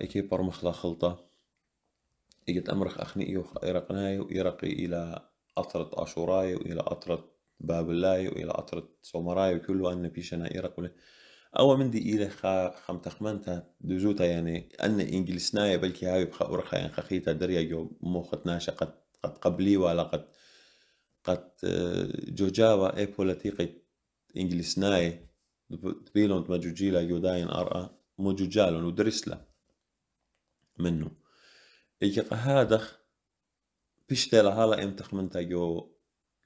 هيك برمخ له خلطة إجت أمرخ اخني أخنئي وإرقناي وإرقي إلى أطرة أشوراي وإلى أطرة بابلاي وإلى أطرة سومراي وكله أن بيشنا إرقله أو من دي إلى خا خم تخمنتا دوزوتا يعني أن إنجلسناي بلكي هاي بخا أرخا يعني خخيتا دريا جو موختناشا قد قد قبلي ولا قد قد آه، جوجاوا إي بولاتيقي إنجلسناي تبيلون تمجوجيلا جو داين أرأى موجوجالون ودرسلا منه إيجا هادخ بيشتل هالا امتخ منتا جو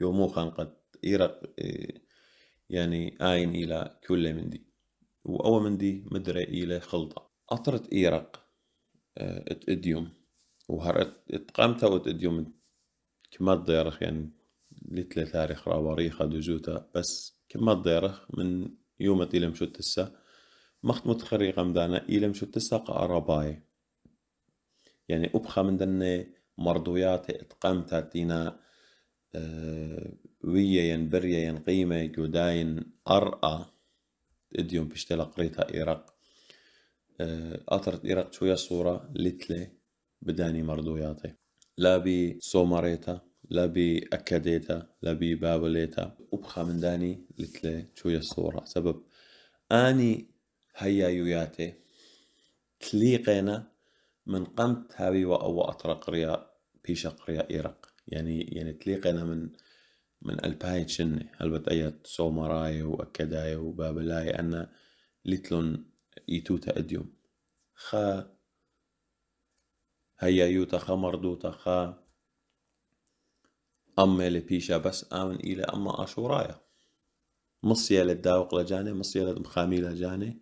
جو موخا قد إيرق إيه، يعني آين إلى كل مندي من مندي مدري إلى خلطة أطرت إيرق إيه، ات اديوم وهر اتقامتا اديوم كما تضيرخ يعني لتلة تاريخ وريخة دجوتا بس كما تضيرخ من يومت إلى مشو السا مخت متخري مدانا إلى مشو تسا قارباي يعني أبخى من دني مرضويات اتقام تاتينا آه، ويا ين بريا ين قيمة جوداين أرأى اديون بشتلا قريتا إيرق آه، أطرت إيرق شوية صورة لتلي بداني مرضوياتي لا بي سومريتا لا بي أكديتا لا بي بابليتا أبخى من داني لتلي شوية صورة سبب آني هيا يوياتي تليقينا من قمت هاوي وأو أطرق ريا بيشق قريا إيرق يعني يعني تليقنا من من الباي شني هلبت أيت سومراي وأكداي وبابلاي أن لتلون يتوتا أديوم خا هيا يوتا خمر دوتا خا أما لبيشا بس آمن إلى أما أشورايا مصيا للداوق لجاني مصيا للمخامي لجاني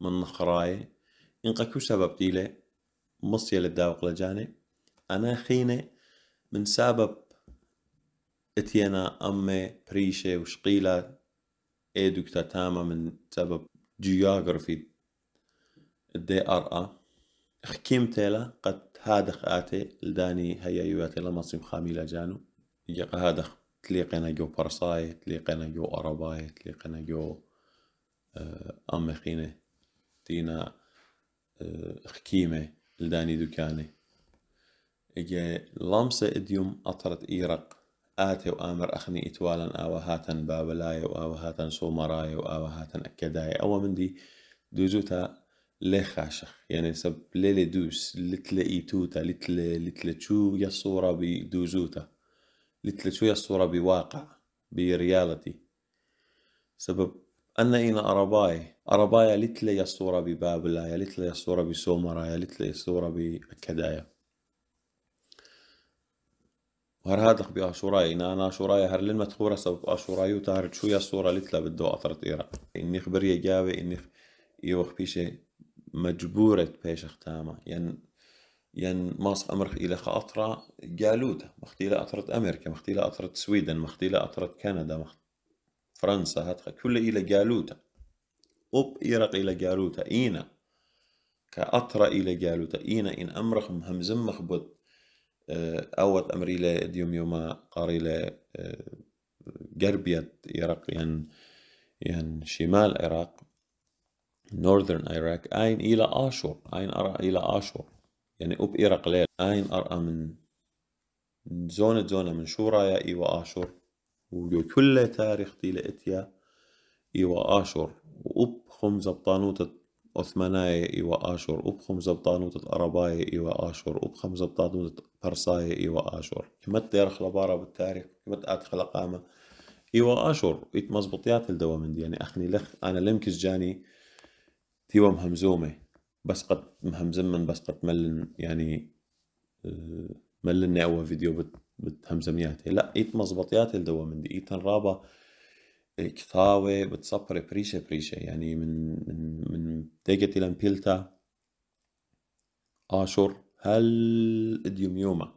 من نخراي إنقا كو سبب تيلي مصية للداوق لجاني أنا خينة من سبب اتينا أمي بريشة وشقيلة ايدوكتا تاما من سبب جيوغرافي الدي ار ا حكيم تيلا قد هادخ آتي لداني هيا يواتي لمصيم خاميلا جانو يقا هادخ تليقنا جو برصاي تليقنا جو أرباي تليقنا جو آه، امي خينة تينا حكيمة آه، لداني دكاني اجي لمسة اديوم اطرت ايرق آتي وآمر أخني إتوالا آوهاتا بابلاي وآوهاتا سومراي وآوهاتا أكداي أو مندي دوزوتا لي خاشخ يعني سب ليلي دوس لتل إيتوتا لتل لتل شو يا الصورة بدوزوتا لتل شو يا صورة بواقع بريالتي سبب أنا إن أرباي أرباي لتلي يصور ببابلا يا لتلي يصور بسومرا يا لتلي يصور بكدايا وهر هادخ بأشوراي إن أنا أشوراي هر لن متخورة سبب أشوراي وتهر شو يا الصورة لتلا بدو أطرة إيرا إني خبرية جابة إني يوخ بيش مجبورة بيش ختامة يعني ين ماص أمر إلى خاطرة جالوتة مختيلة أطرة أمريكا مختيلة أطرة سويدن مختيلة أطرة كندا مخت فرنسا هاتخا كل إلى جالوتا أوب إيرق إلى جالوتا إينا كأطرى إلى جالوتا إينا إن أمرخم همزم مخبط آه، أوت أمري لا ديوم يوما قاري لا آه، قربية إيرق ين يعني، ين يعني شمال إيرق نورثرن إيراق أين إلى آشور أين أرى إلى آشور يعني أوب إيرق ليل أين أرى من زونة زونة من شورايا إيوا آشور ويو كل تاريخ تيلا اتيا ايوا اشور واب خمزة بطانوتة عثماناية ايوا اشور اب خمزة بطانوتة ارباية ايوا اشور اب خمزة بطانوتة برساية ايوا اشور كمت تاريخ لبارة بالتاريخ كمت اتخل قامة ايوا اشور ايت مزبطيات الدوا دي. يعني اخني لخ انا لمكس جاني تيوا مهمزومة بس قد مهمزمن بس قد ملن يعني آه، ملنا اول فيديو بت بالهمزميات لا ايت مزبطيات الدوا من ايت رابا كتاوي بتصبر بريشة بريشة يعني من من من تيجت إلى بيلتا آشور آه، هل ديوميوما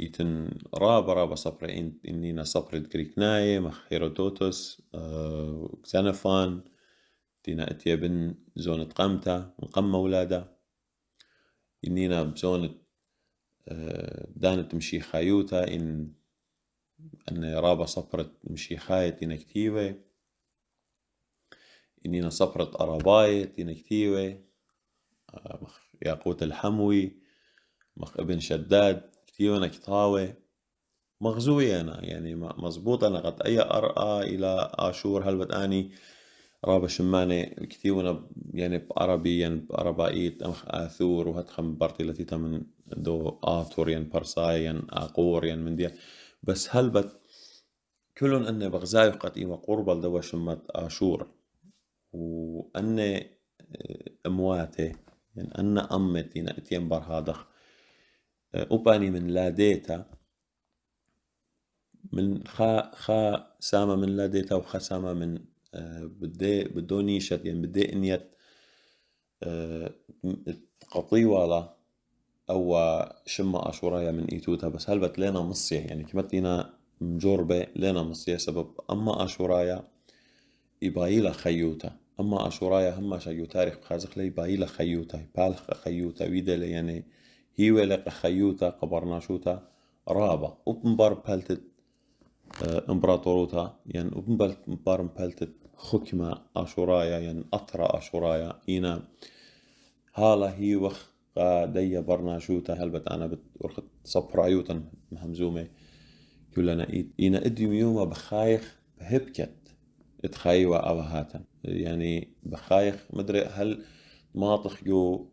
يتن رابا رابا صبر إن إنينا صبر كريكناي مخ هيروتوتوس آه، كسانفان تينا اتيا بن زونة قمتا مقمة ولادا إنينا بزونة دانت مشيخايوتا إن أن رابا مشي خايت إن كتيبة إننا صبرت أرابايت إن مخ ياقوت الحموي مخ ابن شداد كتيوة كتاوة مغزوية أنا يعني مزبوط أنا قد أي أرأى إلى آشور هلبت أني ما شماني كثير وانا يعني بعربي يعني بعربائيت أمخ آثور وهتخم برتي التي من دو آثور يعني برساي يعني آقور يعني من دي بس هلبت كلهم أن بغزاي قد إيما قربة لدو شمت آشور وأن آه، أمواتي يعني أن أمتي نأتين برهادخ أباني آه، من لاديتا من خا خا سامة من لاديتا وخا سامة من آه، بدي بدون يشت يعني بدي تقطي آه، ولا او شم اشورايا من ايتوتا بس هلبت لينا مصيح يعني كمتينا مجربة لينا مصيح سبب اما اشورايا يبايلا خيوتا اما اشورايا هما شيو تاريخ بخازق لي بايلا خيوتا بالخ خيوتا ويدل يعني ولق خيوتا شوتا رابا وبنبر بالتت آه، امبراطوروتا يعني وبنبر بالتت خكمة أشورايا ين يعني أطرى أشورايا إنا هالا هي وخ قادية برناشوتا هلبت أنا بتورخت صبرايوتا همزومة كلنا إنا إديم يوما بخايخ بهبكت اتخايوا أوهاتا يعني بخايخ مدري هل ماطخ يو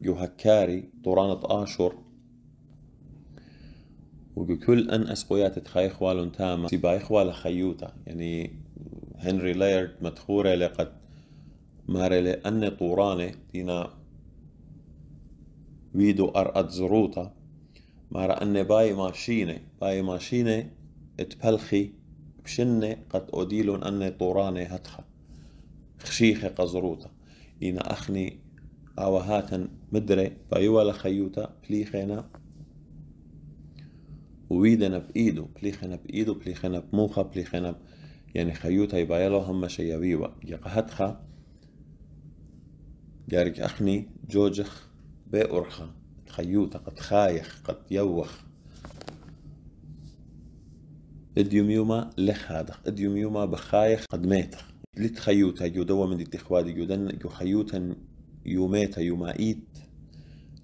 يو هكاري طورانة آشور وكل أن اسقويات تخايخ والون تاما سيبايخ والا خيوتا يعني هنري لايرد مدخورة لقد ماري لأن طورانة دينا ويدو أرأت زروطة مارا أن باي ماشينة باي ماشينة اتبلخي بشنة قد أوديلون أن طورانة هتخا خشيخة قزروطة إنا أخني أوهاتا مدري بايوالا خيوتا بليخينا ويدنا بإيدو بليخينا بإيدو بليخينا بموخة بليخينا بليخنا يعني خيوت یعنی خەویوتای باەڵەوە هەممە شەیەویوە یقەهتخە جارك أخني جوجخ بأرخا خيوطة قد خايخ قد يوخ اديوم اديوميوما لخادخ يوما بخايخ قد ميتخ لت خيوتا يدوى من دي تخوادي اخوادي يدن يخيوتا يوميتا يومائيت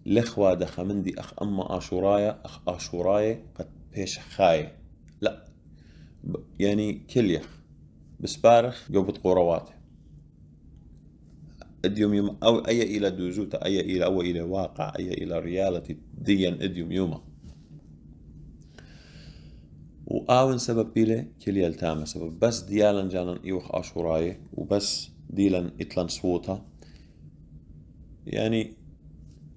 لخوادخ من دي اخ اما اشورايا اخ اشورايا قد بيش خاي لا يعني كليخ بسبارخ يوبت قوروات اديوم يوم او اي الى دوزوتا اي الى او الى واقع اي الى ريالتي ديا اديوم يوما وآون سبب بيلي كلي التامة سبب بس ديالن جانن ايوخ اشوراي وبس ديلن اتلن صوتا يعني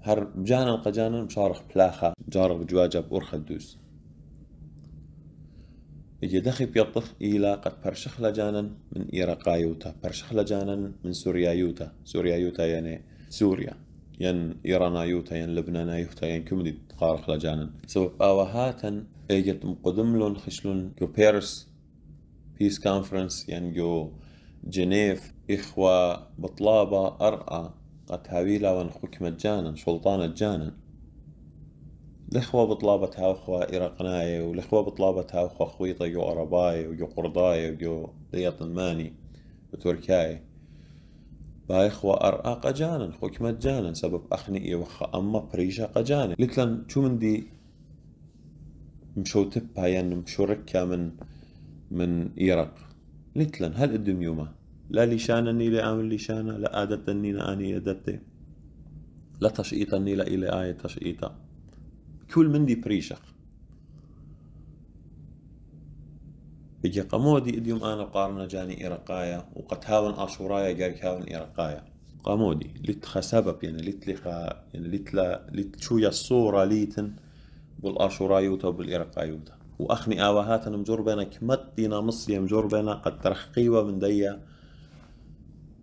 هر جانن قجانن مشارخ بلاخة جارغ جواجب اورخ دوز يجي دخي بيطف إلى قد برشخ لجانا من إيرقا يوتا برشخ لجانا من سوريا يوتا سوريا يوتا يعني سوريا ين إيرانا يوتا ين لبنانا يوتا ين كمدي تقارخ لجانا سبب آوهاتا ايجت لون خشلون جو بيرس بيس كونفرنس ين جو جنيف إخوة بطلابة أرأى قد هاويلا ونخوك مجانا سلطان جانا الإخوة بطلابة اخوة ايرقناي والإخوة بطلابة اخوة خويطة جو ارباي ويو قرضاي ويو ضيطنماني وتركاي باي اخوة أرقى قجانا خوك مجانا سبب أخنئي وخا أما بريشا قجانا لتلن شو من دي مشو تبا يعني مشو ركا من من إيرق لتلن هل يوما لا ليشانا لي لآمن ليشانا لا نينا اني أدتي لا لا الي اي تشئيتا كل من دي پریشە بيجي قمودي ئیدیوم انا قارنا جاني ايرقايا قەت هاون اشورايا جاري هاون قمودي قەمۆدی سبب يعني پێێنە يعني چوویە سۆڕە لیتن بالآشوڕایی ليتن بالاشورايوتا وبالايرقايوتا واخني اواهات انا مجور بينا كمت دينا مصري مجور بينا قد ترحقيوه من ديا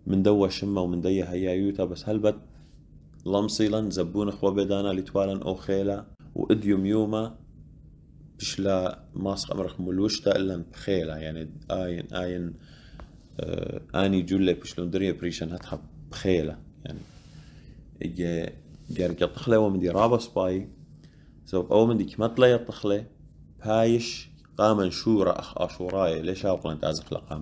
من دوا شمة ومن ديا هيا يوتا بس هل بد لمصي لن زبون اخوة بدانا لتوالا او خيلا واديوم يوما لا ماسق امرخ ملوشتا الا بخيلة يعني اين اين آه اني جولة دريا بريشان هتحب بخيلة يعني اجا جارك الطخلة ومدي رابا سباي سبب او مدي كمتلا الطخلة قامن قام شورا اخ اشوراي آه، ليش افلنت أزخ لقام